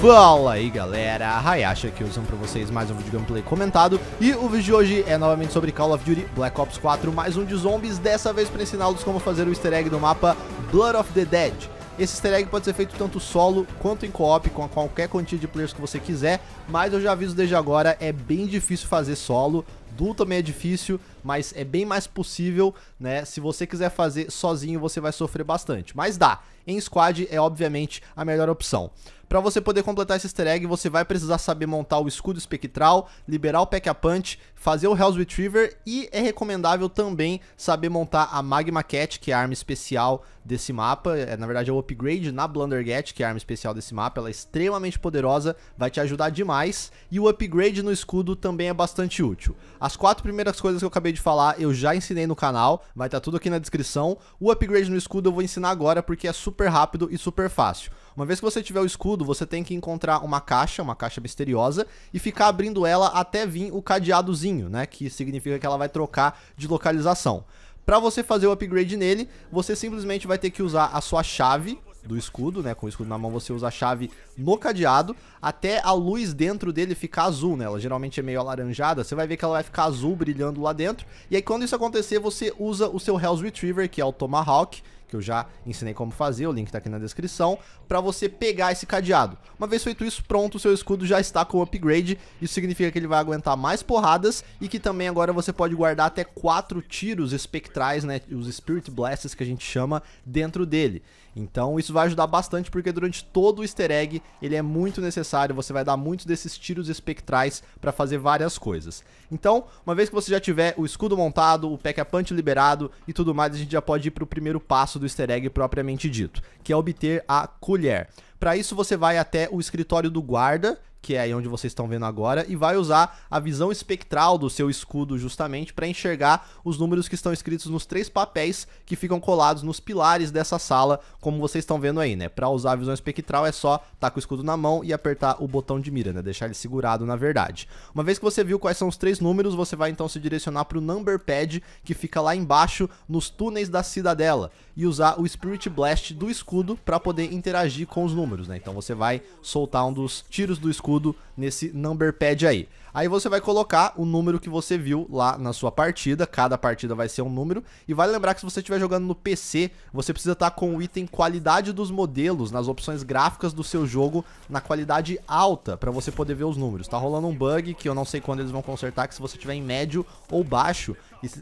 Fala aí galera, Hayashi aqui usando pra vocês mais um vídeo gameplay comentado E o vídeo de hoje é novamente sobre Call of Duty Black Ops 4 Mais um de zombies, dessa vez pra ensiná-los como fazer o easter egg do mapa Blood of the Dead esse easter egg pode ser feito tanto solo quanto em co-op, com qualquer quantia de players que você quiser, mas eu já aviso desde agora, é bem difícil fazer solo, duo também é difícil, mas é bem mais possível, né? Se você quiser fazer sozinho, você vai sofrer bastante, mas dá. Em squad é obviamente a melhor opção. Para você poder completar esse easter egg, você vai precisar saber montar o escudo espectral, liberar o Pack-a-Punch, fazer o Hell's Retriever e é recomendável também saber montar a Magma Cat, que é a arma especial desse mapa. É, na verdade, é o upgrade na Blundergat, que é a arma especial desse mapa. Ela é extremamente poderosa, vai te ajudar demais. E o upgrade no escudo também é bastante útil. As quatro primeiras coisas que eu acabei de falar eu já ensinei no canal, vai estar tá tudo aqui na descrição. O upgrade no escudo eu vou ensinar agora porque é super rápido e super fácil. Uma vez que você tiver o escudo, você tem que encontrar uma caixa, uma caixa misteriosa, e ficar abrindo ela até vir o cadeadozinho, né? Que significa que ela vai trocar de localização. Para você fazer o upgrade nele, você simplesmente vai ter que usar a sua chave do escudo, né? Com o escudo na mão você usa a chave no cadeado até a luz dentro dele ficar azul, né? Ela geralmente é meio alaranjada, você vai ver que ela vai ficar azul brilhando lá dentro. E aí quando isso acontecer, você usa o seu Hell's Retriever, que é o Tomahawk, que eu já ensinei como fazer, o link tá aqui na descrição, para você pegar esse cadeado. Uma vez feito isso, pronto, o seu escudo já está com upgrade, isso significa que ele vai aguentar mais porradas e que também agora você pode guardar até quatro tiros espectrais, né, os Spirit Blasts que a gente chama, dentro dele. Então isso vai ajudar bastante porque durante todo o easter egg ele é muito necessário, você vai dar muitos desses tiros espectrais para fazer várias coisas. Então, uma vez que você já tiver o escudo montado, o pack-a-punch liberado e tudo mais, a gente já pode ir para o primeiro passo do easter egg propriamente dito, que é obter a colher. Para isso, você vai até o escritório do guarda, que é aí onde vocês estão vendo agora, e vai usar a visão espectral do seu escudo justamente para enxergar os números que estão escritos nos três papéis que ficam colados nos pilares dessa sala, como vocês estão vendo aí, né? Para usar a visão espectral é só estar tá com o escudo na mão e apertar o botão de mira, né? Deixar ele segurado, na verdade. Uma vez que você viu quais são os três números, você vai então se direcionar para o number pad que fica lá embaixo nos túneis da cidadela e usar o Spirit Blast do escudo para poder interagir com os números números, né? Então você vai soltar um dos tiros do escudo nesse number pad aí. Aí você vai colocar o número que você viu lá na sua partida, cada partida vai ser um número, e vale lembrar que se você estiver jogando no PC, você precisa estar tá com o item qualidade dos modelos, nas opções gráficas do seu jogo, na qualidade alta, para você poder ver os números. Tá rolando um bug que eu não sei quando eles vão consertar, que se você estiver em médio ou baixo,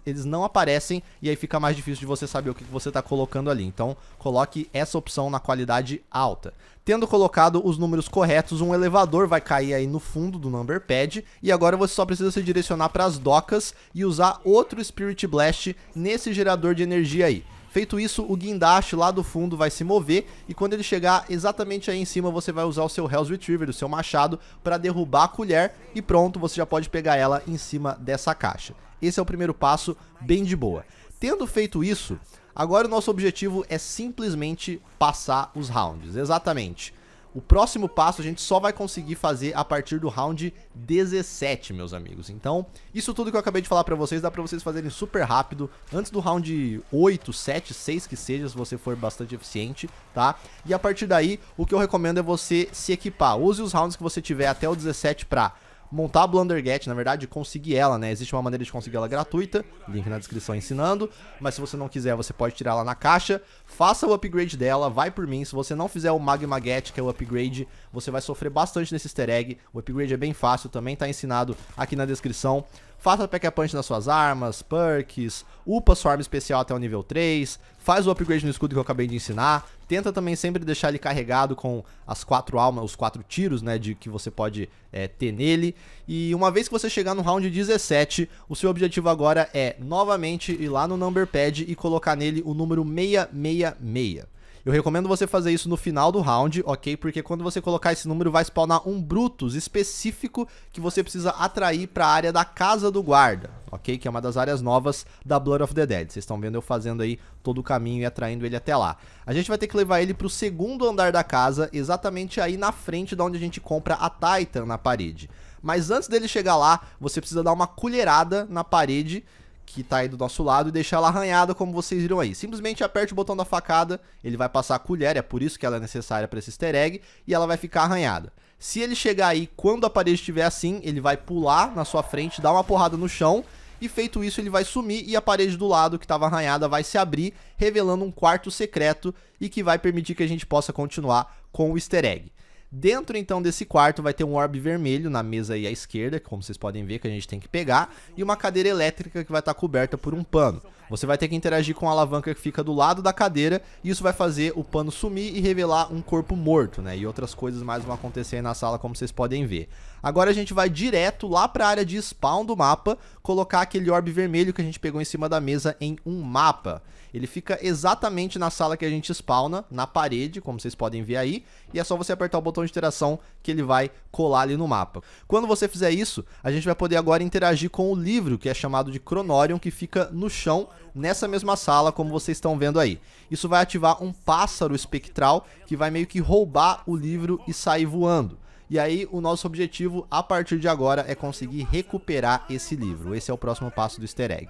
eles não aparecem e aí fica mais difícil de você saber o que você está colocando ali. Então, coloque essa opção na qualidade alta. Tendo colocado os números corretos, um elevador vai cair aí no fundo do number pad e agora você só precisa se direcionar para as docas e usar outro Spirit Blast nesse gerador de energia aí. Feito isso, o guindaste lá do fundo vai se mover e quando ele chegar exatamente aí em cima, você vai usar o seu Hell's Retriever, o seu machado, para derrubar a colher e pronto, você já pode pegar ela em cima dessa caixa. Esse é o primeiro passo, bem de boa. Tendo feito isso, agora o nosso objetivo é simplesmente passar os rounds, exatamente. O próximo passo a gente só vai conseguir fazer a partir do round 17, meus amigos. Então, isso tudo que eu acabei de falar pra vocês, dá pra vocês fazerem super rápido, antes do round 8, 7, 6 que seja, se você for bastante eficiente, tá? E a partir daí, o que eu recomendo é você se equipar. Use os rounds que você tiver até o 17 pra montar a Blundergat, na verdade, conseguir ela, né? Existe uma maneira de conseguir ela gratuita, link na descrição ensinando, mas se você não quiser, você pode tirar ela na caixa, faça o upgrade dela, vai por mim, se você não fizer o Magma Get, que é o upgrade, você vai sofrer bastante nesse easter egg, o upgrade é bem fácil, também tá ensinado aqui na descrição. Faça pack a punch nas suas armas, perks, upa sua arma especial até o nível 3, faz o upgrade no escudo que eu acabei de ensinar, Tenta também sempre deixar ele carregado com as quatro almas, os quatro tiros, né, de que você pode é, ter nele. E uma vez que você chegar no round 17, o seu objetivo agora é novamente ir lá no number pad e colocar nele o número 666. Eu recomendo você fazer isso no final do round, ok? Porque quando você colocar esse número, vai spawnar um Brutus específico que você precisa atrair para a área da Casa do Guarda, ok? Que é uma das áreas novas da Blood of the Dead. Vocês estão vendo eu fazendo aí todo o caminho e atraindo ele até lá. A gente vai ter que levar ele para o segundo andar da casa, exatamente aí na frente de onde a gente compra a Titan na parede. Mas antes dele chegar lá, você precisa dar uma colherada na parede que tá aí do nosso lado e deixar ela arranhada como vocês viram aí. Simplesmente aperte o botão da facada, ele vai passar a colher, é por isso que ela é necessária para esse easter egg, e ela vai ficar arranhada. Se ele chegar aí quando a parede estiver assim, ele vai pular na sua frente, dar uma porrada no chão, e feito isso ele vai sumir e a parede do lado que estava arranhada vai se abrir, revelando um quarto secreto e que vai permitir que a gente possa continuar com o easter egg. Dentro então desse quarto vai ter um orbe vermelho na mesa aí à esquerda, como vocês podem ver que a gente tem que pegar, e uma cadeira elétrica que vai estar tá coberta por um pano. Você vai ter que interagir com a alavanca que fica do lado da cadeira, e isso vai fazer o pano sumir e revelar um corpo morto, né? E outras coisas mais vão acontecer aí na sala, como vocês podem ver. Agora a gente vai direto lá para a área de spawn do mapa, colocar aquele orbe vermelho que a gente pegou em cima da mesa em um mapa. Ele fica exatamente na sala que a gente spawna, na parede, como vocês podem ver aí, e é só você apertar o botão de interação que ele vai colar ali no mapa. Quando você fizer isso, a gente vai poder agora interagir com o livro, que é chamado de Cronorium, que fica no chão, nessa mesma sala, como vocês estão vendo aí. Isso vai ativar um pássaro espectral, que vai meio que roubar o livro e sair voando. E aí, o nosso objetivo a partir de agora é conseguir recuperar esse livro. Esse é o próximo passo do easter egg.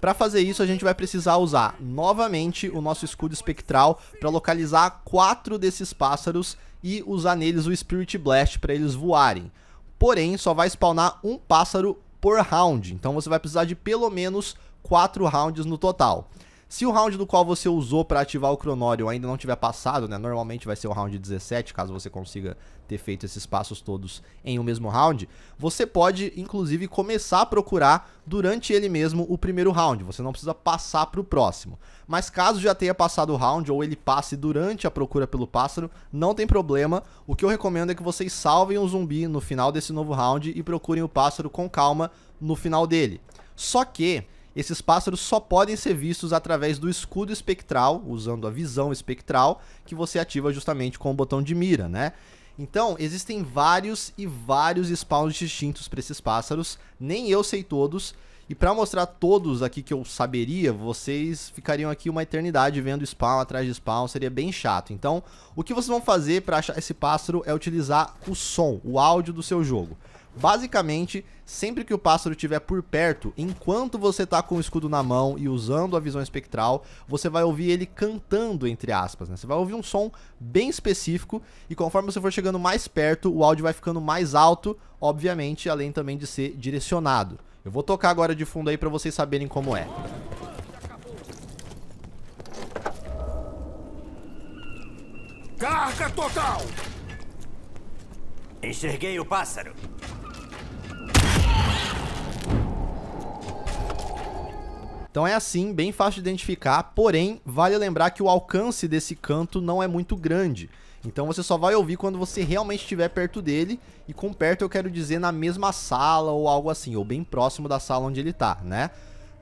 Para fazer isso, a gente vai precisar usar novamente o nosso escudo espectral para localizar quatro desses pássaros e usar neles o Spirit Blast para eles voarem. Porém, só vai spawnar um pássaro por round, então você vai precisar de pelo menos quatro rounds no total. Se o round do qual você usou para ativar o cronório ainda não tiver passado, né? Normalmente vai ser o round 17, caso você consiga ter feito esses passos todos em um mesmo round, você pode inclusive começar a procurar durante ele mesmo o primeiro round. Você não precisa passar para o próximo. Mas caso já tenha passado o round ou ele passe durante a procura pelo pássaro, não tem problema. O que eu recomendo é que vocês salvem o zumbi no final desse novo round e procurem o pássaro com calma no final dele. Só que esses pássaros só podem ser vistos através do escudo espectral, usando a visão espectral, que você ativa justamente com o botão de mira, né? Então, existem vários e vários spawns distintos para esses pássaros, nem eu sei todos, e para mostrar todos aqui que eu saberia, vocês ficariam aqui uma eternidade vendo spawn atrás de spawn, seria bem chato. Então, o que vocês vão fazer para achar esse pássaro é utilizar o som, o áudio do seu jogo. Basicamente, sempre que o pássaro estiver por perto, enquanto você está com o escudo na mão e usando a visão espectral, você vai ouvir ele cantando, entre aspas, né? Você vai ouvir um som bem específico e conforme você for chegando mais perto, o áudio vai ficando mais alto, obviamente, além também de ser direcionado. Eu vou tocar agora de fundo aí para vocês saberem como é. Carga total! Enxerguei o pássaro. Então é assim, bem fácil de identificar, porém, vale lembrar que o alcance desse canto não é muito grande. Então você só vai ouvir quando você realmente estiver perto dele, e com perto eu quero dizer na mesma sala ou algo assim, ou bem próximo da sala onde ele está, né?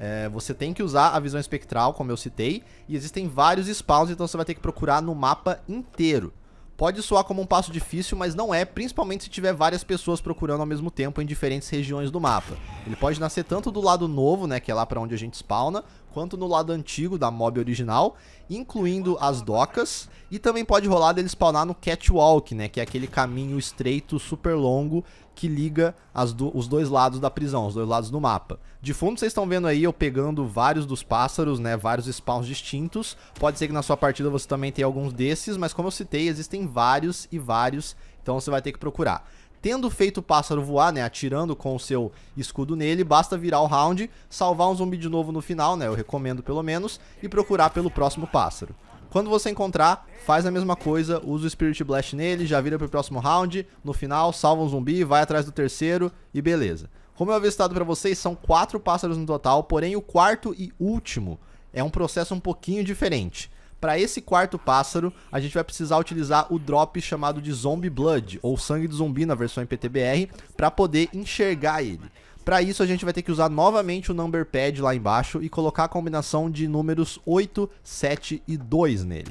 É, você tem que usar a visão espectral, como eu citei, e existem vários spawns, então você vai ter que procurar no mapa inteiro. Pode soar como um passo difícil, mas não é, principalmente se tiver várias pessoas procurando ao mesmo tempo em diferentes regiões do mapa. Ele pode nascer tanto do lado novo, né, que é lá para onde a gente spawna, quanto no lado antigo da mob original, incluindo as docas, e também pode rolar dele spawnar no catwalk, né, que é aquele caminho estreito super longo que liga do, os dois lados da prisão, os dois lados do mapa. De fundo vocês estão vendo aí eu pegando vários dos pássaros, né, vários spawns distintos. Pode ser que na sua partida você também tenha alguns desses, mas como eu citei, existem vários e vários, então você vai ter que procurar tendo feito o pássaro voar, né, atirando com o seu escudo nele, basta virar o round, salvar um zumbi de novo no final, né, eu recomendo pelo menos, e procurar pelo próximo pássaro. Quando você encontrar, faz a mesma coisa, usa o Spirit Blast nele, já vira pro próximo round, no final salva um zumbi, vai atrás do terceiro e beleza. Como eu havia citado para vocês, são quatro pássaros no total, porém o quarto e último é um processo um pouquinho diferente. Para esse quarto pássaro, a gente vai precisar utilizar o drop chamado de Zombie Blood, ou Sangue do Zumbi na versão MPTBR, para poder enxergar ele. Para isso, a gente vai ter que usar novamente o number pad lá embaixo e colocar a combinação de números 8, 7 e 2 nele.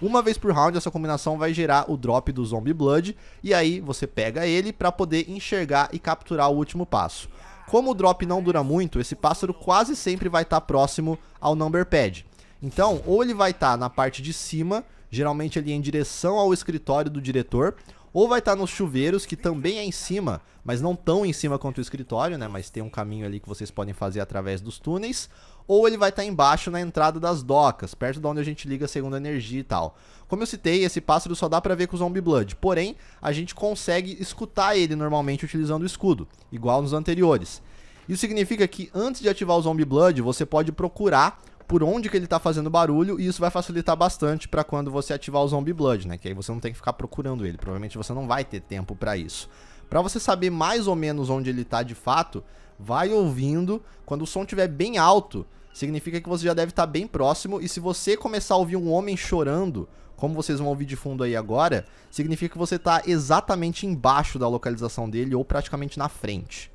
Uma vez por round, essa combinação vai gerar o drop do Zombie Blood, e aí você pega ele para poder enxergar e capturar o último passo. Como o drop não dura muito, esse pássaro quase sempre vai estar tá próximo ao number pad. Então, ou ele vai estar tá na parte de cima, geralmente ali em direção ao escritório do diretor, ou vai estar tá nos chuveiros, que também é em cima, mas não tão em cima quanto o escritório, né? Mas tem um caminho ali que vocês podem fazer através dos túneis. Ou ele vai estar tá embaixo na entrada das docas, perto de onde a gente liga a segunda energia e tal. Como eu citei, esse pássaro só dá para ver com o Zombie Blood, porém a gente consegue escutar ele normalmente utilizando o escudo, igual nos anteriores. Isso significa que antes de ativar o Zombie Blood, você pode procurar por onde que ele tá fazendo barulho, e isso vai facilitar bastante para quando você ativar o Zombie Blood, né? Que aí você não tem que ficar procurando ele, provavelmente você não vai ter tempo para isso. Para você saber mais ou menos onde ele tá de fato, vai ouvindo, quando o som estiver bem alto, significa que você já deve estar tá bem próximo. E se você começar a ouvir um homem chorando, como vocês vão ouvir de fundo aí agora, significa que você está exatamente embaixo da localização dele ou praticamente na frente.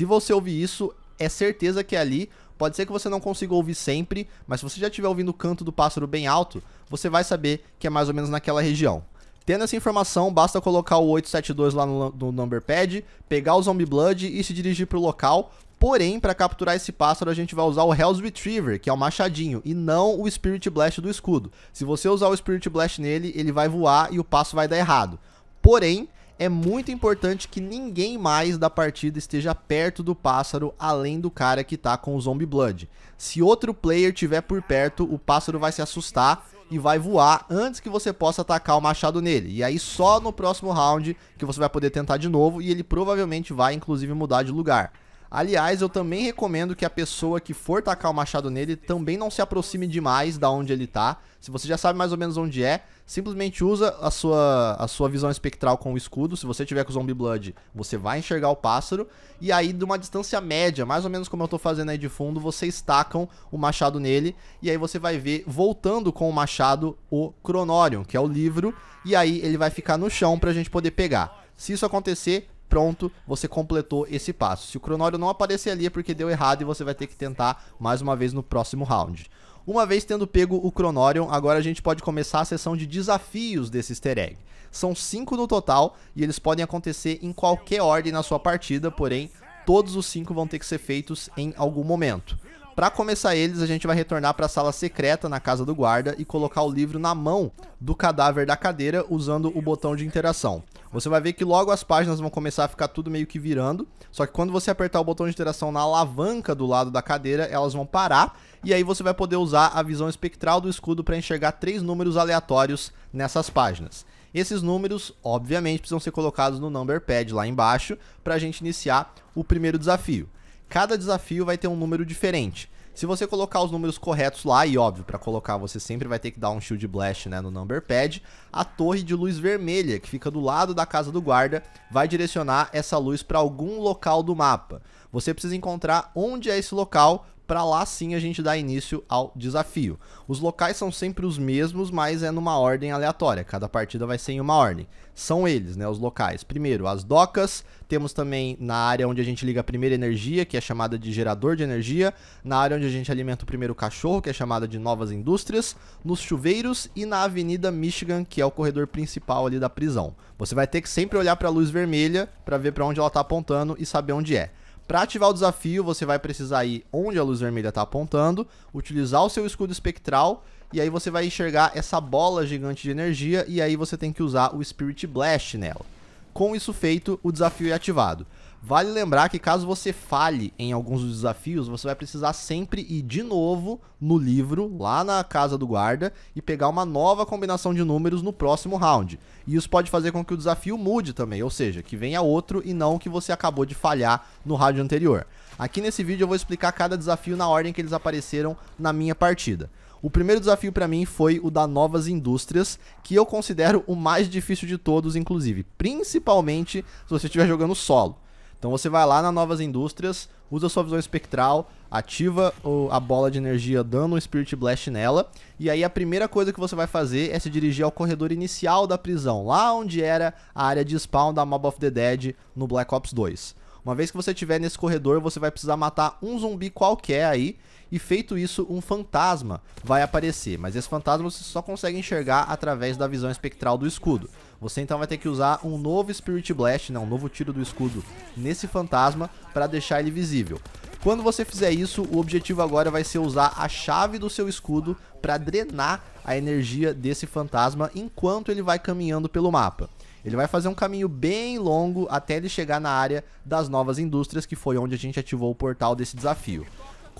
Se você ouvir isso, é certeza que ali Pode ser que você não consiga ouvir sempre, mas se você já estiver ouvindo o canto do pássaro bem alto, você vai saber que é mais ou menos naquela região. Tendo essa informação, basta colocar o 872 lá no, no pad pegar o Zombie Blood e se dirigir para o local. Porém, para capturar esse pássaro, a gente vai usar o Hell's Retriever, que é o machadinho, e não o Spirit Blast do escudo. Se você usar o Spirit Blast nele, ele vai voar e o passo vai dar errado. Porém, é muito importante que ninguém mais da partida esteja perto do pássaro além do cara que tá com o Zombie Blood. Se outro player tiver por perto, o pássaro vai se assustar e vai voar antes que você possa atacar o machado nele. E aí só no próximo round que você vai poder tentar de novo e ele provavelmente vai inclusive mudar de lugar. Aliás, eu também recomendo que a pessoa que for tacar o machado nele também não se aproxime demais da onde ele tá. Se você já sabe mais ou menos onde é, simplesmente usa a sua, a sua visão espectral com o escudo. Se você tiver com o Zombie Blood, você vai enxergar o pássaro. E aí, de uma distância média, mais ou menos como eu tô fazendo aí de fundo, vocês tacam o machado nele. E aí você vai ver, voltando com o machado, o Cronorion, que é o livro. E aí ele vai ficar no chão pra gente poder pegar. Se isso acontecer, pronto, você completou esse passo. Se o cronório não aparecer ali é porque deu errado e você vai ter que tentar mais uma vez no próximo round. Uma vez tendo pego o Cronorion, agora a gente pode começar a sessão de desafios desse easter egg. São 5 no total e eles podem acontecer em qualquer ordem na sua partida, porém todos os 5 vão ter que ser feitos em algum momento. Para começar eles, a gente vai retornar para a sala secreta na casa do guarda e colocar o livro na mão do cadáver da cadeira usando o botão de interação. Você vai ver que logo as páginas vão começar a ficar tudo meio que virando, só que quando você apertar o botão de interação na alavanca do lado da cadeira, elas vão parar e aí você vai poder usar a visão espectral do escudo para enxergar três números aleatórios nessas páginas. Esses números, obviamente, precisam ser colocados no number pad lá embaixo para a gente iniciar o primeiro desafio. Cada desafio vai ter um número diferente. Se você colocar os números corretos lá, e óbvio, para colocar você sempre vai ter que dar um shield blast né, no number pad, a torre de luz vermelha, que fica do lado da casa do guarda, vai direcionar essa luz para algum local do mapa. Você precisa encontrar onde é esse local para lá sim a gente dá início ao desafio. Os locais são sempre os mesmos, mas é numa ordem aleatória. Cada partida vai ser em uma ordem. São eles, né, os locais. Primeiro, as docas, temos também na área onde a gente liga a primeira energia, que é chamada de gerador de energia, na área onde a gente alimenta o primeiro cachorro, que é chamada de novas indústrias, nos chuveiros e na Avenida Michigan, que é o corredor principal ali da prisão. Você vai ter que sempre olhar para a luz vermelha para ver para onde ela está apontando e saber onde é. Para ativar o desafio, você vai precisar ir onde a luz vermelha está apontando, utilizar o seu escudo espectral, e aí você vai enxergar essa bola gigante de energia, e aí você tem que usar o Spirit Blast nela. Com isso feito, o desafio é ativado. Vale lembrar que caso você falhe em alguns dos desafios, você vai precisar sempre ir de novo no livro, lá na casa do guarda, e pegar uma nova combinação de números no próximo round. E isso pode fazer com que o desafio mude também, ou seja, que venha outro e não que você acabou de falhar no round anterior. Aqui nesse vídeo eu vou explicar cada desafio na ordem que eles apareceram na minha partida. O primeiro desafio para mim foi o da novas indústrias, que eu considero o mais difícil de todos, inclusive, principalmente se você estiver jogando solo. Então você vai lá na Novas Indústrias, usa sua visão espectral, ativa o, a bola de energia dando um Spirit Blast nela, e aí a primeira coisa que você vai fazer é se dirigir ao corredor inicial da prisão, lá onde era a área de spawn da Mob of the Dead no Black Ops 2. Uma vez que você estiver nesse corredor, você vai precisar matar um zumbi qualquer aí, e feito isso, um fantasma vai aparecer, mas esse fantasma você só consegue enxergar através da visão espectral do escudo. Você então vai ter que usar um novo Spirit Blast, né, um novo tiro do escudo nesse fantasma para deixar ele visível. Quando você fizer isso, o objetivo agora vai ser usar a chave do seu escudo para drenar a energia desse fantasma enquanto ele vai caminhando pelo mapa. Ele vai fazer um caminho bem longo até ele chegar na área das novas indústrias, que foi onde a gente ativou o portal desse desafio.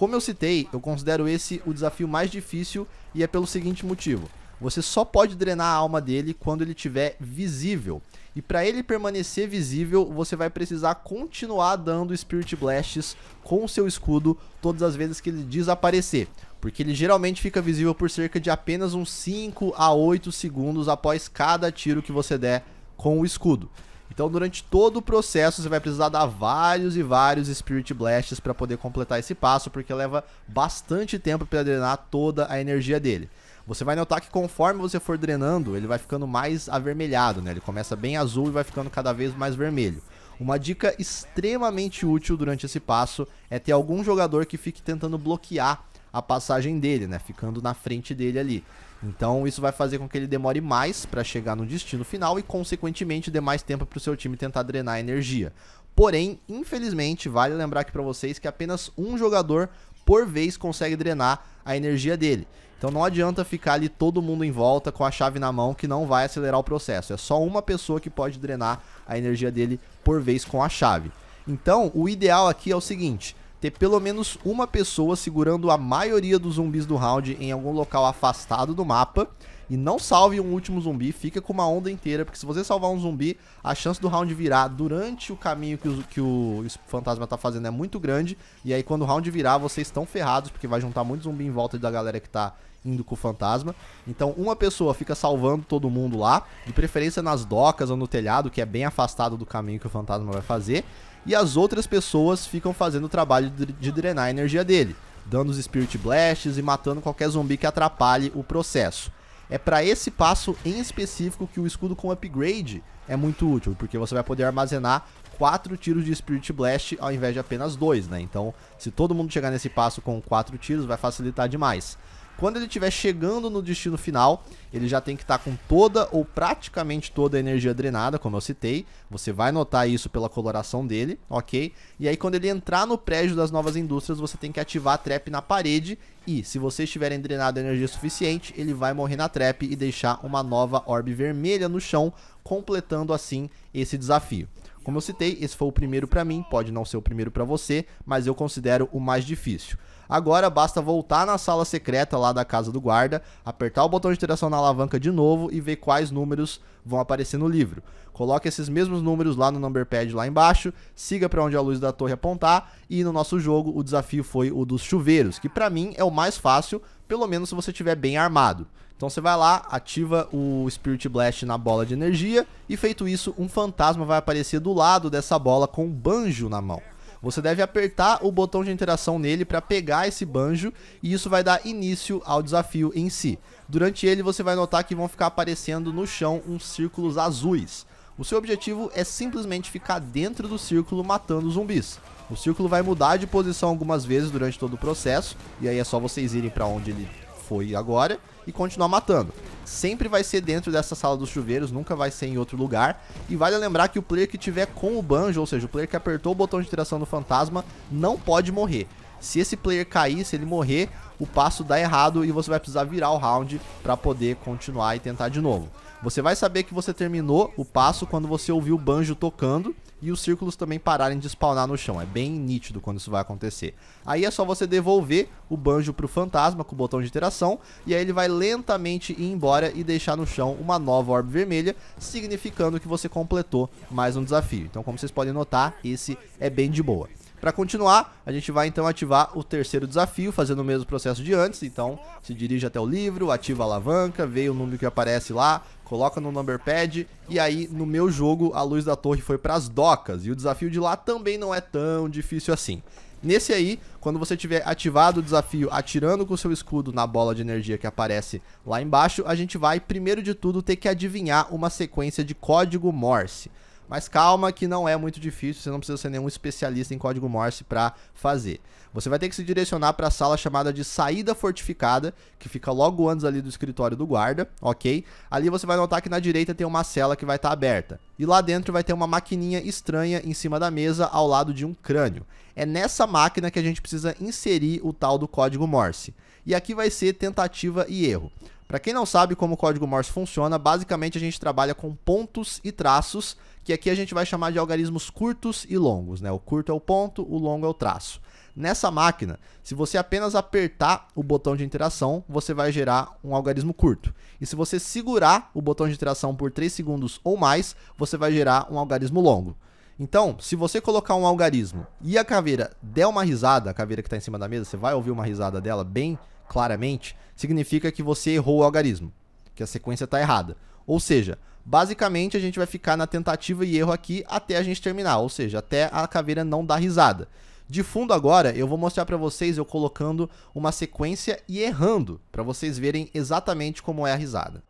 Como eu citei, eu considero esse o desafio mais difícil e é pelo seguinte motivo. Você só pode drenar a alma dele quando ele estiver visível. E para ele permanecer visível, você vai precisar continuar dando Spirit Blasts com o seu escudo todas as vezes que ele desaparecer. Porque ele geralmente fica visível por cerca de apenas uns 5 a 8 segundos após cada tiro que você der com o escudo. Então, durante todo o processo, você vai precisar dar vários e vários Spirit Blasts para poder completar esse passo, porque leva bastante tempo para drenar toda a energia dele. Você vai notar que conforme você for drenando, ele vai ficando mais avermelhado, né? Ele começa bem azul e vai ficando cada vez mais vermelho. Uma dica extremamente útil durante esse passo é ter algum jogador que fique tentando bloquear a passagem dele, né? Ficando na frente dele ali. Então isso vai fazer com que ele demore mais para chegar no destino final e, consequentemente, dê mais tempo para o seu time tentar drenar a energia. Porém, infelizmente, vale lembrar aqui para vocês que apenas um jogador por vez consegue drenar a energia dele. Então não adianta ficar ali todo mundo em volta com a chave na mão que não vai acelerar o processo. É só uma pessoa que pode drenar a energia dele por vez com a chave. Então o ideal aqui é o seguinte: ter pelo menos uma pessoa segurando a maioria dos zumbis do round em algum local afastado do mapa. E não salve um último zumbi, fica com uma onda inteira, porque se você salvar um zumbi, a chance do round virar durante o caminho que o, que o fantasma tá fazendo é muito grande. E aí quando o round virar, vocês estão ferrados, porque vai juntar muito zumbi em volta da galera que tá indo com o fantasma. Então uma pessoa fica salvando todo mundo lá, de preferência nas docas ou no telhado, que é bem afastado do caminho que o fantasma vai fazer e as outras pessoas ficam fazendo o trabalho de drenar a energia dele, dando os Spirit Blasts e matando qualquer zumbi que atrapalhe o processo. É para esse passo em específico que o escudo com upgrade é muito útil, porque você vai poder armazenar 4 tiros de Spirit Blast ao invés de apenas 2, né? Então, se todo mundo chegar nesse passo com 4 tiros, vai facilitar demais. Quando ele estiver chegando no destino final, ele já tem que estar tá com toda ou praticamente toda a energia drenada, como eu citei. Você vai notar isso pela coloração dele, ok? E aí quando ele entrar no prédio das novas indústrias, você tem que ativar a trap na parede e, se vocês tiverem drenado energia suficiente, ele vai morrer na trap e deixar uma nova orbe vermelha no chão, completando assim esse desafio. Como eu citei, esse foi o primeiro para mim, pode não ser o primeiro para você, mas eu considero o mais difícil. Agora basta voltar na sala secreta lá da casa do guarda, apertar o botão de interação na alavanca de novo e ver quais números vão aparecer no livro. Coloque esses mesmos números lá no number pad lá embaixo, siga para onde a luz da torre apontar e no nosso jogo o desafio foi o dos chuveiros, que para mim é o mais fácil, pelo menos se você estiver bem armado. Então você vai lá, ativa o Spirit Blast na bola de energia e feito isso, um fantasma vai aparecer do lado dessa bola com um banjo na mão. Você deve apertar o botão de interação nele para pegar esse banjo e isso vai dar início ao desafio em si. Durante ele você vai notar que vão ficar aparecendo no chão uns círculos azuis. O seu objetivo é simplesmente ficar dentro do círculo matando zumbis. O círculo vai mudar de posição algumas vezes durante todo o processo, e aí é só vocês irem para onde ele foi agora e continuar matando sempre vai ser dentro dessa sala dos chuveiros, nunca vai ser em outro lugar. E vale lembrar que o player que tiver com o banjo, ou seja, o player que apertou o botão de interação do fantasma, não pode morrer. Se esse player cair, se ele morrer, o passo dá errado e você vai precisar virar o round para poder continuar e tentar de novo. Você vai saber que você terminou o passo quando você ouvir o banjo tocando e os círculos também pararem de spawnar no chão. É bem nítido quando isso vai acontecer. Aí é só você devolver o banjo pro fantasma com o botão de interação e aí ele vai lentamente ir embora e deixar no chão uma nova orbe vermelha, significando que você completou mais um desafio. Então, como vocês podem notar, esse é bem de boa. Para continuar, a gente vai então ativar o terceiro desafio, fazendo o mesmo processo de antes. Então, se dirige até o livro, ativa a alavanca, vê o número que aparece lá, coloca no number pad e aí no meu jogo a luz da torre foi para as docas e o desafio de lá também não é tão difícil assim. Nesse aí, quando você tiver ativado o desafio atirando com seu escudo na bola de energia que aparece lá embaixo, a gente vai primeiro de tudo ter que adivinhar uma sequência de código Morse. Mas calma que não é muito difícil, você não precisa ser nenhum especialista em código Morse para fazer. Você vai ter que se direcionar para a sala chamada de saída fortificada, que fica logo antes ali do escritório do guarda, ok? Ali você vai notar que na direita tem uma cela que vai estar tá aberta. E lá dentro vai ter uma maquininha estranha em cima da mesa ao lado de um crânio. É nessa máquina que a gente precisa inserir o tal do código Morse. E aqui vai ser tentativa e erro. Para quem não sabe como o código Morse funciona, basicamente a gente trabalha com pontos e traços, que aqui a gente vai chamar de algarismos curtos e longos, né? O curto é o ponto, o longo é o traço. Nessa máquina, se você apenas apertar o botão de interação, você vai gerar um algarismo curto. E se você segurar o botão de interação por 3 segundos ou mais, você vai gerar um algarismo longo. Então, se você colocar um algarismo e a caveira der uma risada, a caveira que está em cima da mesa, você vai ouvir uma risada dela bem claramente, significa que você errou o algarismo, que a sequência está errada. Ou seja, basicamente a gente vai ficar na tentativa e erro aqui até a gente terminar, ou seja, até a caveira não dar risada. De fundo agora, eu vou mostrar para vocês eu colocando uma sequência e errando, para vocês verem exatamente como é a risada.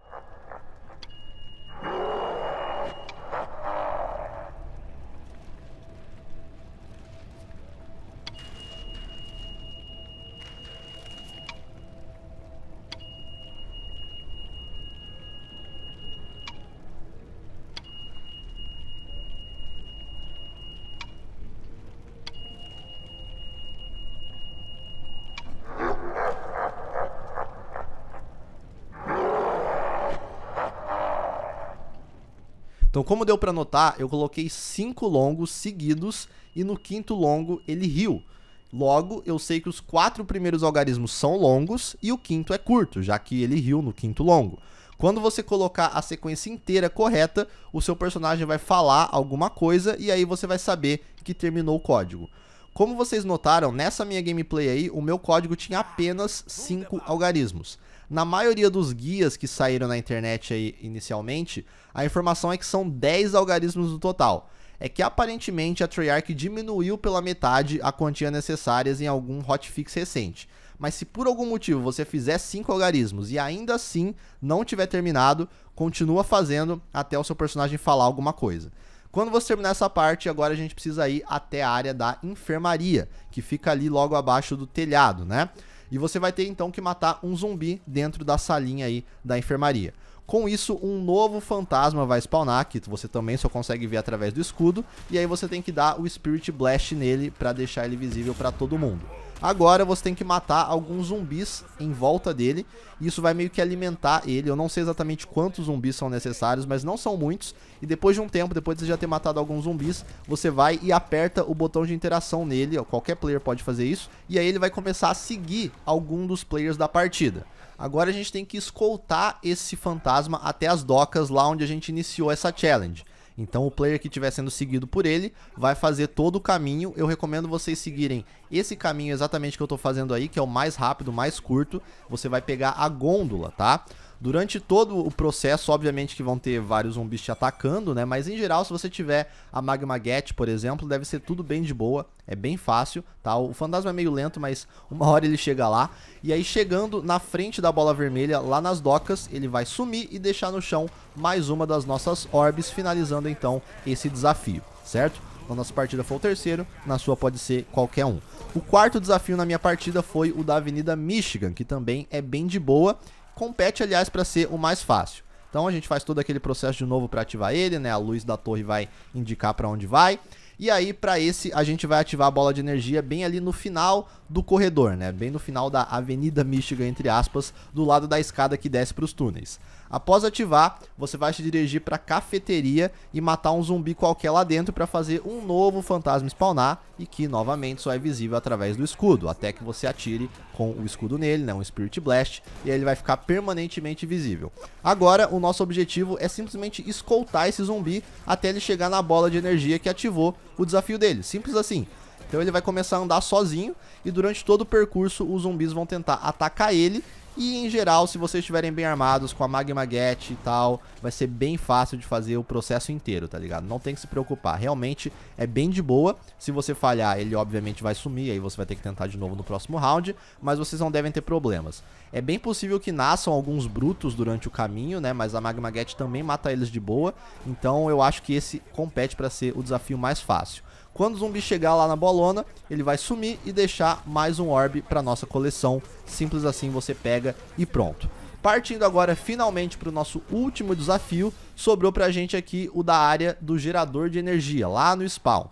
Então, como deu para notar, eu coloquei cinco longos seguidos e no quinto longo ele riu. Logo, eu sei que os quatro primeiros algarismos são longos e o quinto é curto, já que ele riu no quinto longo. Quando você colocar a sequência inteira correta, o seu personagem vai falar alguma coisa e aí você vai saber que terminou o código. Como vocês notaram, nessa minha gameplay aí, o meu código tinha apenas 5 algarismos. Na maioria dos guias que saíram na internet aí inicialmente, a informação é que são 10 algarismos no total. É que aparentemente a Treyarch diminuiu pela metade a quantia necessária em algum hotfix recente. Mas se por algum motivo você fizer 5 algarismos e ainda assim não tiver terminado, continua fazendo até o seu personagem falar alguma coisa. Quando você terminar essa parte, agora a gente precisa ir até a área da enfermaria, que fica ali logo abaixo do telhado, né? E você vai ter então que matar um zumbi dentro da salinha aí da enfermaria. Com isso, um novo fantasma vai spawnar, que você também só consegue ver através do escudo, e aí você tem que dar o Spirit Blast nele para deixar ele visível para todo mundo. Agora você tem que matar alguns zumbis em volta dele. E isso vai meio que alimentar ele. Eu não sei exatamente quantos zumbis são necessários, mas não são muitos. E depois de um tempo, depois de você já ter matado alguns zumbis, você vai e aperta o botão de interação nele. Ó, qualquer player pode fazer isso. E aí ele vai começar a seguir algum dos players da partida. Agora a gente tem que escoltar esse fantasma até as docas lá onde a gente iniciou essa challenge. Então o player que estiver sendo seguido por ele vai fazer todo o caminho. Eu recomendo vocês seguirem esse caminho exatamente que eu estou fazendo aí, que é o mais rápido, mais curto. Você vai pegar a gôndola, tá? Durante todo o processo, obviamente que vão ter vários zumbis te atacando, né? Mas em geral, se você tiver a Magma Get, por exemplo, deve ser tudo bem de boa. É bem fácil, tá? O fantasma é meio lento, mas uma hora ele chega lá. E aí, chegando na frente da bola vermelha, lá nas docas, ele vai sumir e deixar no chão mais uma das nossas orbes, finalizando então esse desafio, certo? Na então, nossa partida foi o terceiro, na sua pode ser qualquer um. O quarto desafio na minha partida foi o da Avenida Michigan, que também é bem de boa compete, aliás, para ser o mais fácil. Então a gente faz todo aquele processo de novo para ativar ele, né? A luz da torre vai indicar para onde vai. E aí para esse a gente vai ativar a bola de energia bem ali no final do corredor, né? Bem no final da Avenida Michigan entre aspas, do lado da escada que desce para os túneis. Após ativar, você vai se dirigir para a cafeteria e matar um zumbi qualquer lá dentro para fazer um novo fantasma spawnar e que novamente só é visível através do escudo, até que você atire com o escudo nele, né, um Spirit Blast, e aí ele vai ficar permanentemente visível. Agora, o nosso objetivo é simplesmente escoltar esse zumbi até ele chegar na bola de energia que ativou o desafio dele, simples assim. Então ele vai começar a andar sozinho e durante todo o percurso os zumbis vão tentar atacar ele e em geral, se vocês estiverem bem armados com a Magma Get e tal, vai ser bem fácil de fazer o processo inteiro, tá ligado? Não tem que se preocupar. Realmente é bem de boa. Se você falhar, ele obviamente vai sumir, aí você vai ter que tentar de novo no próximo round, mas vocês não devem ter problemas. É bem possível que nasçam alguns brutos durante o caminho, né? Mas a Magma Get também mata eles de boa. Então eu acho que esse compete para ser o desafio mais fácil. Quando o zumbi chegar lá na bolona, ele vai sumir e deixar mais um orb para nossa coleção. Simples assim você pega e pronto. Partindo agora finalmente para o nosso último desafio, sobrou para a gente aqui o da área do gerador de energia, lá no spawn.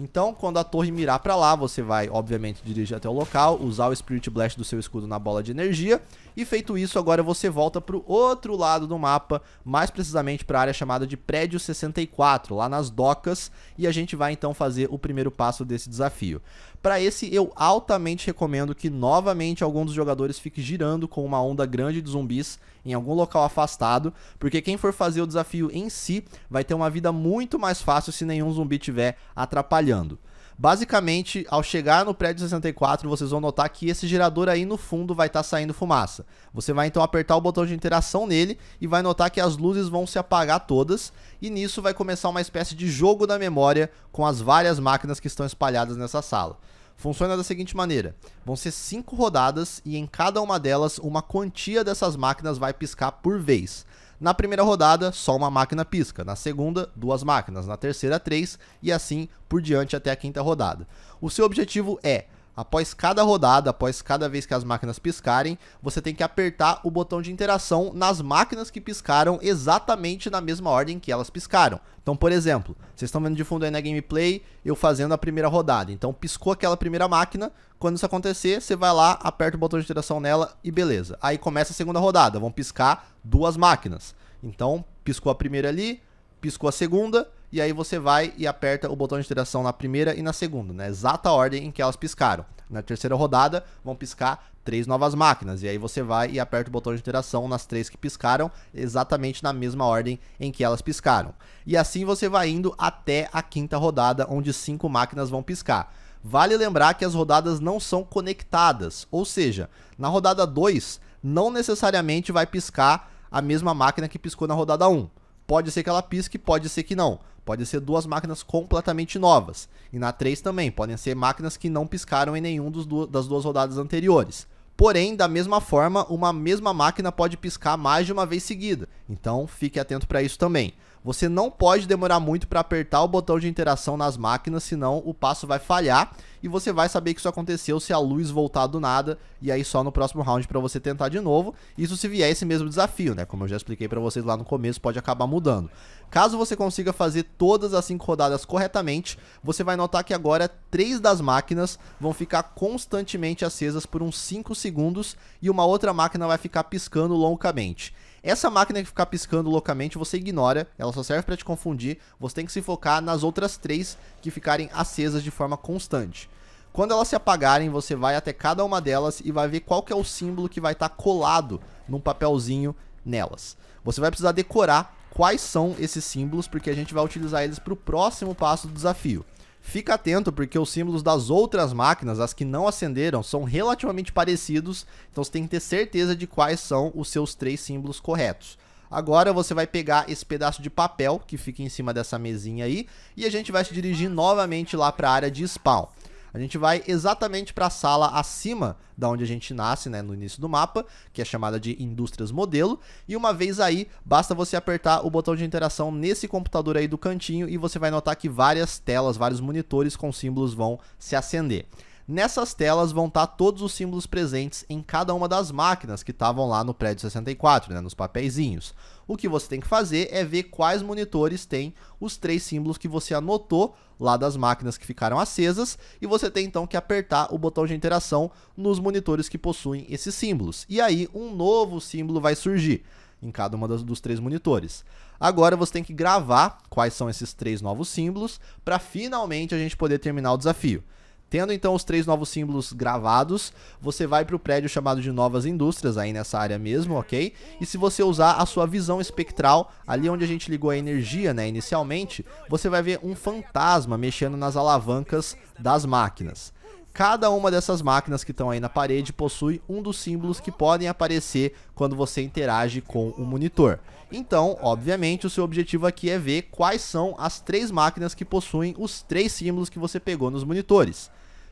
Então, quando a torre mirar para lá, você vai, obviamente, dirigir até o local, usar o Spirit Blast do seu escudo na bola de energia, e feito isso, agora você volta para o outro lado do mapa, mais precisamente para a área chamada de Prédio 64, lá nas docas, e a gente vai então fazer o primeiro passo desse desafio. Para esse, eu altamente recomendo que novamente algum dos jogadores fique girando com uma onda grande de zumbis em algum local afastado, porque quem for fazer o desafio em si vai ter uma vida muito mais fácil se nenhum zumbi estiver atrapalhando. Basicamente, ao chegar no prédio 64, vocês vão notar que esse gerador aí no fundo vai estar tá saindo fumaça. Você vai então apertar o botão de interação nele e vai notar que as luzes vão se apagar todas e nisso vai começar uma espécie de jogo da memória com as várias máquinas que estão espalhadas nessa sala. Funciona da seguinte maneira: vão ser cinco rodadas e em cada uma delas uma quantia dessas máquinas vai piscar por vez. Na primeira rodada, só uma máquina pisca. Na segunda, duas máquinas. Na terceira, três. E assim por diante até a quinta rodada. O seu objetivo é Após cada rodada, após cada vez que as máquinas piscarem, você tem que apertar o botão de interação nas máquinas que piscaram exatamente na mesma ordem que elas piscaram. Então, por exemplo, vocês estão vendo de fundo aí na gameplay eu fazendo a primeira rodada. Então, piscou aquela primeira máquina, quando isso acontecer, você vai lá, aperta o botão de interação nela e beleza. Aí começa a segunda rodada, vão piscar duas máquinas. Então, piscou a primeira ali, piscou a segunda, e aí você vai e aperta o botão de interação na primeira e na segunda, na né? exata ordem em que elas piscaram. Na terceira rodada vão piscar três novas máquinas, e aí você vai e aperta o botão de interação nas três que piscaram, exatamente na mesma ordem em que elas piscaram. E assim você vai indo até a quinta rodada, onde cinco máquinas vão piscar. Vale lembrar que as rodadas não são conectadas, ou seja, na rodada 2 não necessariamente vai piscar a mesma máquina que piscou na rodada 1. Um. Pode ser que ela pisque, pode ser que não. Pode ser duas máquinas completamente novas. E na 3 também, podem ser máquinas que não piscaram em nenhum do, das duas rodadas anteriores. Porém, da mesma forma, uma mesma máquina pode piscar mais de uma vez seguida. Então, fique atento para isso também. Você não pode demorar muito para apertar o botão de interação nas máquinas, senão o passo vai falhar e você vai saber que isso aconteceu se a luz voltar do nada e aí só no próximo round para você tentar de novo. Isso se vier esse mesmo desafio, né? Como eu já expliquei para vocês lá no começo, pode acabar mudando. Caso você consiga fazer todas as cinco rodadas corretamente, você vai notar que agora três das máquinas vão ficar constantemente acesas por uns 5 segundos e uma outra máquina vai ficar piscando loucamente. Essa máquina que ficar piscando loucamente, você ignora, ela só serve para te confundir, você tem que se focar nas outras três que ficarem acesas de forma constante. Quando elas se apagarem, você vai até cada uma delas e vai ver qual que é o símbolo que vai estar tá colado num papelzinho nelas. Você vai precisar decorar quais são esses símbolos, porque a gente vai utilizar eles para o próximo passo do desafio. Fica atento porque os símbolos das outras máquinas, as que não acenderam, são relativamente parecidos, então você tem que ter certeza de quais são os seus três símbolos corretos. Agora você vai pegar esse pedaço de papel que fica em cima dessa mesinha aí e a gente vai se dirigir novamente lá para a área de spawn. A gente vai exatamente para a sala acima da onde a gente nasce, né, no início do mapa, que é chamada de Indústrias Modelo, e uma vez aí, basta você apertar o botão de interação nesse computador aí do cantinho e você vai notar que várias telas, vários monitores com símbolos vão se acender. Nessas telas vão estar tá todos os símbolos presentes em cada uma das máquinas que estavam lá no prédio 64, né, nos papeizinhos o que você tem que fazer é ver quais monitores têm os três símbolos que você anotou lá das máquinas que ficaram acesas e você tem então que apertar o botão de interação nos monitores que possuem esses símbolos. E aí um novo símbolo vai surgir em cada uma das, dos três monitores. Agora você tem que gravar quais são esses três novos símbolos para finalmente a gente poder terminar o desafio. Tendo então os três novos símbolos gravados, você vai para o prédio chamado de Novas Indústrias, aí nessa área mesmo, ok? E se você usar a sua visão espectral, ali onde a gente ligou a energia, né, inicialmente, você vai ver um fantasma mexendo nas alavancas das máquinas. Cada uma dessas máquinas que estão aí na parede possui um dos símbolos que podem aparecer quando você interage com o monitor. Então, obviamente, o seu objetivo aqui é ver quais são as três máquinas que possuem os três símbolos que você pegou nos monitores.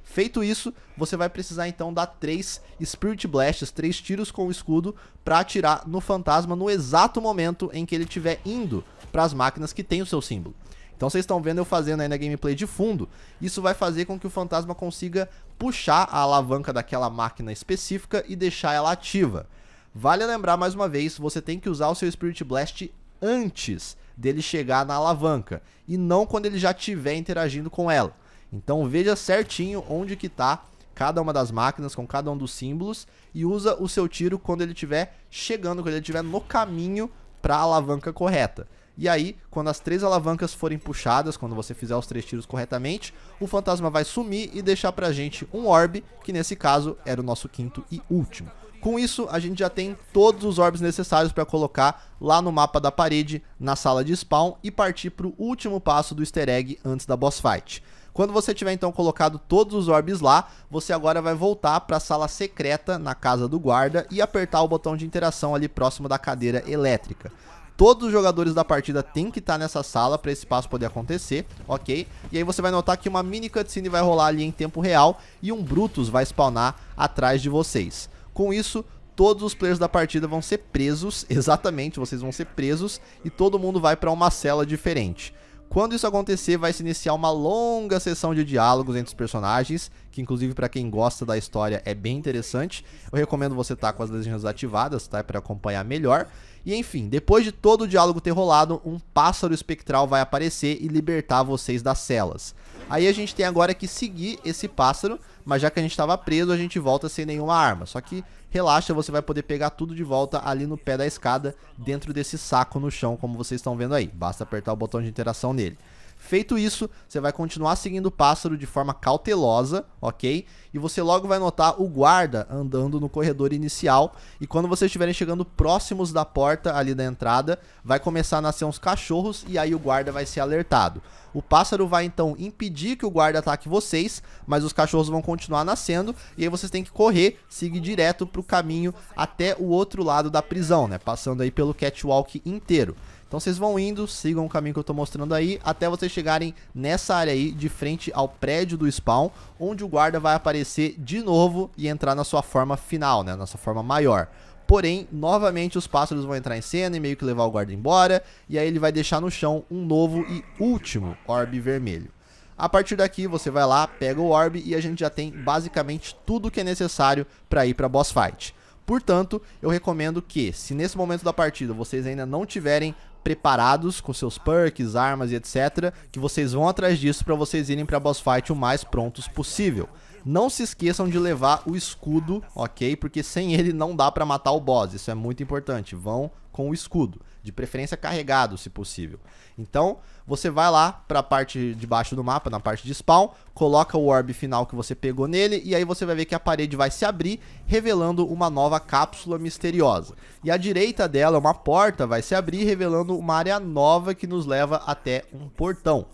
Feito isso, você vai precisar então dar três Spirit Blasts, três tiros com o escudo, para atirar no fantasma no exato momento em que ele estiver indo para as máquinas que tem o seu símbolo. Então vocês estão vendo eu fazendo aí na gameplay de fundo, isso vai fazer com que o fantasma consiga puxar a alavanca daquela máquina específica e deixar ela ativa. Vale lembrar mais uma vez, você tem que usar o seu Spirit Blast antes dele chegar na alavanca, e não quando ele já estiver interagindo com ela. Então veja certinho onde que tá cada uma das máquinas com cada um dos símbolos e usa o seu tiro quando ele estiver chegando, quando ele estiver no caminho para a alavanca correta. E aí, quando as três alavancas forem puxadas, quando você fizer os três tiros corretamente, o fantasma vai sumir e deixar pra gente um orb, que nesse caso era o nosso quinto e último. Com isso, a gente já tem todos os orbes necessários para colocar lá no mapa da parede, na sala de spawn e partir para o último passo do easter egg antes da boss fight. Quando você tiver então colocado todos os orbes lá, você agora vai voltar para a sala secreta na casa do guarda e apertar o botão de interação ali próximo da cadeira elétrica. Todos os jogadores da partida têm que estar tá nessa sala para esse passo poder acontecer, ok? E aí você vai notar que uma mini cutscene vai rolar ali em tempo real e um Brutus vai spawnar atrás de vocês. Com isso, todos os players da partida vão ser presos, exatamente, vocês vão ser presos e todo mundo vai para uma cela diferente. Quando isso acontecer, vai se iniciar uma longa sessão de diálogos entre os personagens, que inclusive para quem gosta da história é bem interessante. Eu recomendo você estar tá com as legendas ativadas, tá, para acompanhar melhor. E enfim, depois de todo o diálogo ter rolado, um pássaro espectral vai aparecer e libertar vocês das celas. Aí a gente tem agora que seguir esse pássaro, mas já que a gente estava preso, a gente volta sem nenhuma arma. Só que Relaxa, você vai poder pegar tudo de volta ali no pé da escada, dentro desse saco no chão, como vocês estão vendo aí. Basta apertar o botão de interação nele. Feito isso, você vai continuar seguindo o pássaro de forma cautelosa, ok? E você logo vai notar o guarda andando no corredor inicial. E quando vocês estiverem chegando próximos da porta ali da entrada, vai começar a nascer uns cachorros e aí o guarda vai ser alertado. O pássaro vai então impedir que o guarda ataque vocês, mas os cachorros vão continuar nascendo. E aí vocês têm que correr, seguir direto pro caminho até o outro lado da prisão, né? Passando aí pelo catwalk inteiro. Então vocês vão indo, sigam o caminho que eu tô mostrando aí, até vocês chegarem nessa área aí, de frente ao prédio do spawn, onde o guarda vai aparecer de novo e entrar na sua forma final, né, na sua forma maior. Porém, novamente os pássaros vão entrar em cena e meio que levar o guarda embora, e aí ele vai deixar no chão um novo e último orbe vermelho. A partir daqui você vai lá, pega o orb e a gente já tem basicamente tudo que é necessário para ir para boss fight. Portanto, eu recomendo que, se nesse momento da partida vocês ainda não tiverem preparados com seus perks, armas e etc, que vocês vão atrás disso para vocês irem para boss fight o mais prontos possível. Não se esqueçam de levar o escudo, ok? Porque sem ele não dá pra matar o boss, isso é muito importante. Vão com o escudo, de preferência carregado, se possível. Então, você vai lá pra parte de baixo do mapa, na parte de spawn, coloca o orb final que você pegou nele, e aí você vai ver que a parede vai se abrir, revelando uma nova cápsula misteriosa. E à direita dela, uma porta vai se abrir, revelando uma área nova que nos leva até um portão.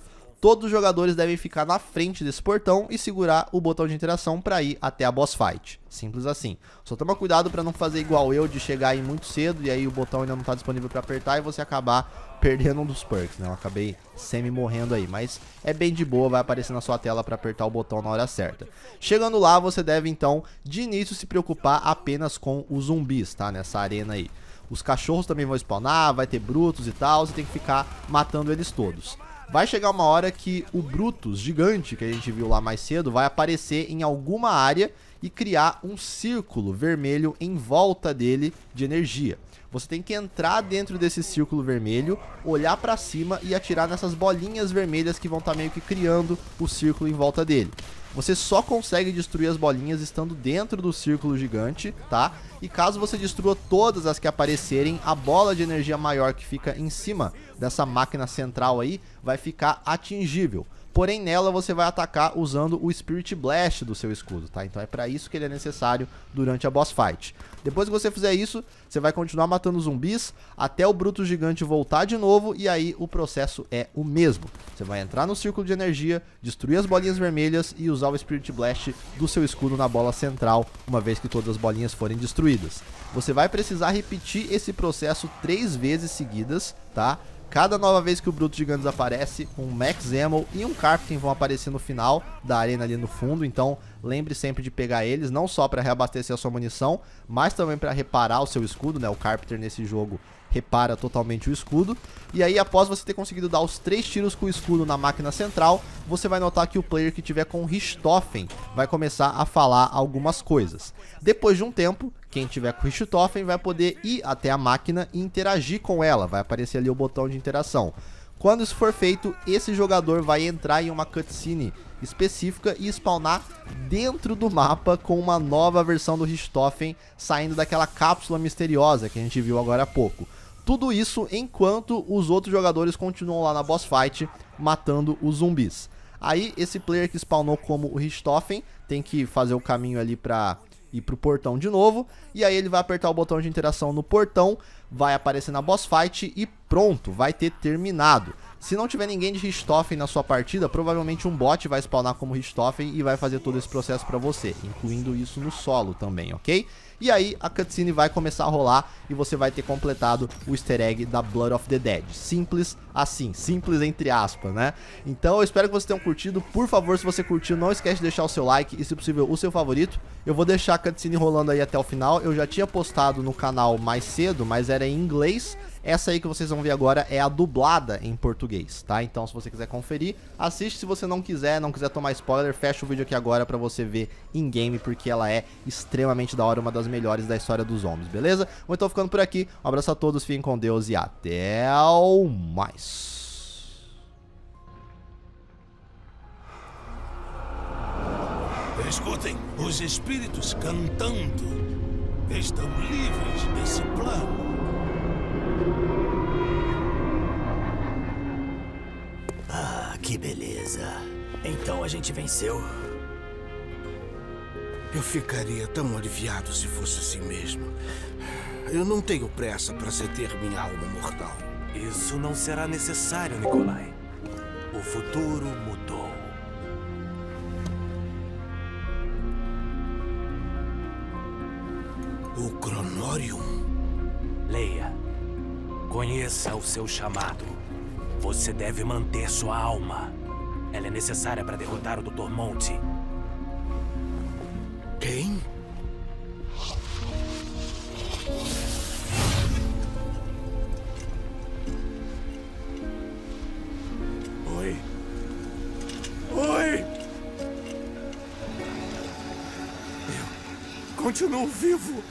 Todos os jogadores devem ficar na frente desse portão e segurar o botão de interação para ir até a boss fight. Simples assim. Só toma cuidado para não fazer igual eu de chegar aí muito cedo e aí o botão ainda não tá disponível para apertar e você acabar perdendo um dos perks, né? Eu acabei semi morrendo aí, mas é bem de boa, vai aparecer na sua tela para apertar o botão na hora certa. Chegando lá, você deve então de início se preocupar apenas com os zumbis, tá? Nessa arena aí. Os cachorros também vão spawnar, vai ter brutos e tal, você tem que ficar matando eles todos vai chegar uma hora que o Brutus gigante que a gente viu lá mais cedo vai aparecer em alguma área e criar um círculo vermelho em volta dele de energia. Você tem que entrar dentro desse círculo vermelho, olhar para cima e atirar nessas bolinhas vermelhas que vão estar tá meio que criando o círculo em volta dele. Você só consegue destruir as bolinhas estando dentro do círculo gigante, tá? E caso você destrua todas as que aparecerem, a bola de energia maior que fica em cima dessa máquina central aí vai ficar atingível. Porém, nela você vai atacar usando o Spirit Blast do seu escudo, tá? Então é para isso que ele é necessário durante a boss fight. Depois que você fizer isso, você vai continuar matando zumbis até o Bruto Gigante voltar de novo e aí o processo é o mesmo. Você vai entrar no círculo de energia, destruir as bolinhas vermelhas e usar o Spirit Blast do seu escudo na bola central, uma vez que todas as bolinhas forem destruídas. Você vai precisar repetir esse processo três vezes seguidas, tá? Cada nova vez que o Bruto Gigantes aparece, um Max Ammo e um Carpting vão aparecer no final da arena ali no fundo, então lembre sempre de pegar eles, não só para reabastecer a sua munição, mas também para reparar o seu escudo, né? O Carpenter nesse jogo repara totalmente o escudo. E aí, após você ter conseguido dar os três tiros com o escudo na máquina central, você vai notar que o player que tiver com Richthofen vai começar a falar algumas coisas. Depois de um tempo, quem tiver com Richthofen vai poder ir até a máquina e interagir com ela. Vai aparecer ali o botão de interação. Quando isso for feito, esse jogador vai entrar em uma cutscene específica e spawnar dentro do mapa com uma nova versão do Richthofen saindo daquela cápsula misteriosa que a gente viu agora há pouco. Tudo isso enquanto os outros jogadores continuam lá na boss fight, matando os zumbis. Aí esse player que spawnou como o Richthofen tem que fazer o caminho ali pra ir pro portão de novo. E aí ele vai apertar o botão de interação no portão, vai aparecer na boss fight e pronto, vai ter terminado. Se não tiver ninguém de Richthofen na sua partida, provavelmente um bot vai spawnar como Richthofen e vai fazer todo esse processo pra você, incluindo isso no solo também, ok? E aí a cutscene vai começar a rolar e você vai ter completado o easter egg da Blood of the Dead. Simples assim, simples entre aspas, né? Então eu espero que vocês tenham curtido. Por favor, se você curtiu, não esquece de deixar o seu like e, se possível, o seu favorito. Eu vou deixar a cutscene rolando aí até o final. Eu já tinha postado no canal mais cedo, mas era em inglês. Essa aí que vocês vão ver agora é a dublada em português, tá? Então se você quiser conferir, assiste se você não quiser, não quiser tomar spoiler, fecha o vídeo aqui agora para você ver em game, porque ela é extremamente da hora, uma das melhores da história dos homens, beleza? Bom, então ficando por aqui, um abraço a todos, fiquem com Deus e até mais! Escutem, os espíritos cantando estão livres desse plano. Ah, que beleza. Então a gente venceu? Eu ficaria tão aliviado se fosse assim mesmo. Eu não tenho pressa para ceder minha alma mortal. Isso não será necessário, Nikolai. O futuro mudou. O Cronorium? Conheça o seu chamado. Você deve manter sua alma. Ela é necessária para derrotar o Dr. Monte. Quem? Oi. Oi! Eu continuo vivo.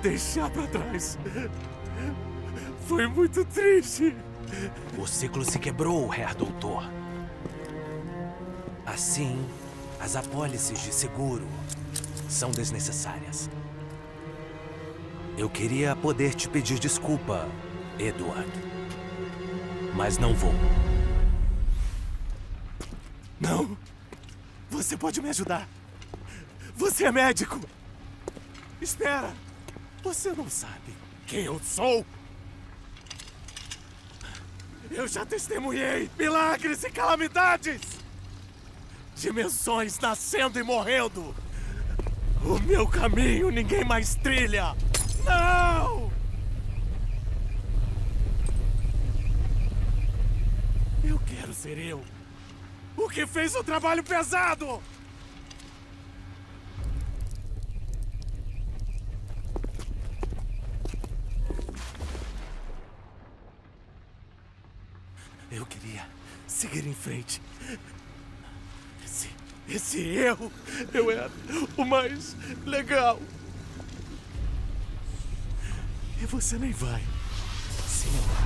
deixar para trás. Foi muito triste. O ciclo se quebrou, Herr Doutor. Assim, as apólices de seguro são desnecessárias. Eu queria poder te pedir desculpa, Edward. Mas não vou. Não! Você pode me ajudar! Você é médico! Espera! Você não sabe quem eu sou? Eu já testemunhei milagres e calamidades! Dimensões nascendo e morrendo! O meu caminho ninguém mais trilha! Não! Eu quero ser eu! O que fez o trabalho pesado? seguir em frente. Esse, esse erro, eu era o mais legal. E você nem vai. Sim.